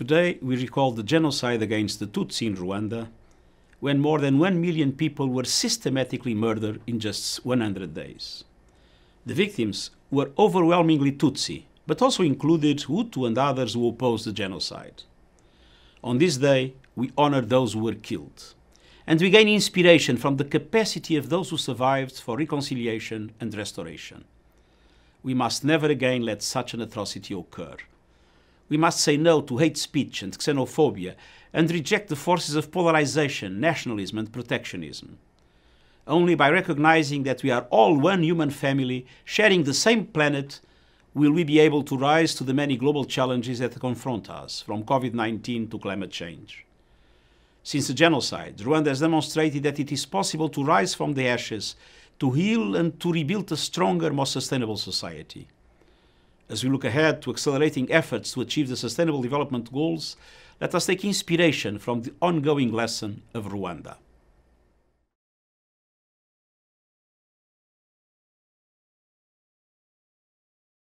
Today, we recall the genocide against the Tutsi in Rwanda, when more than 1 million people were systematically murdered in just 100 days. The victims were overwhelmingly Tutsi, but also included Hutu and others who opposed the genocide. On this day, we honor those who were killed, and we gain inspiration from the capacity of those who survived for reconciliation and restoration. We must never again let such an atrocity occur. We must say no to hate speech and xenophobia and reject the forces of polarization, nationalism, and protectionism. Only by recognizing that we are all one human family, sharing the same planet, will we be able to rise to the many global challenges that confront us, from COVID 19 to climate change. Since the genocide, Rwanda has demonstrated that it is possible to rise from the ashes, to heal, and to rebuild a stronger, more sustainable society. As we look ahead to accelerating efforts to achieve the Sustainable Development Goals, let us take inspiration from the ongoing lesson of Rwanda.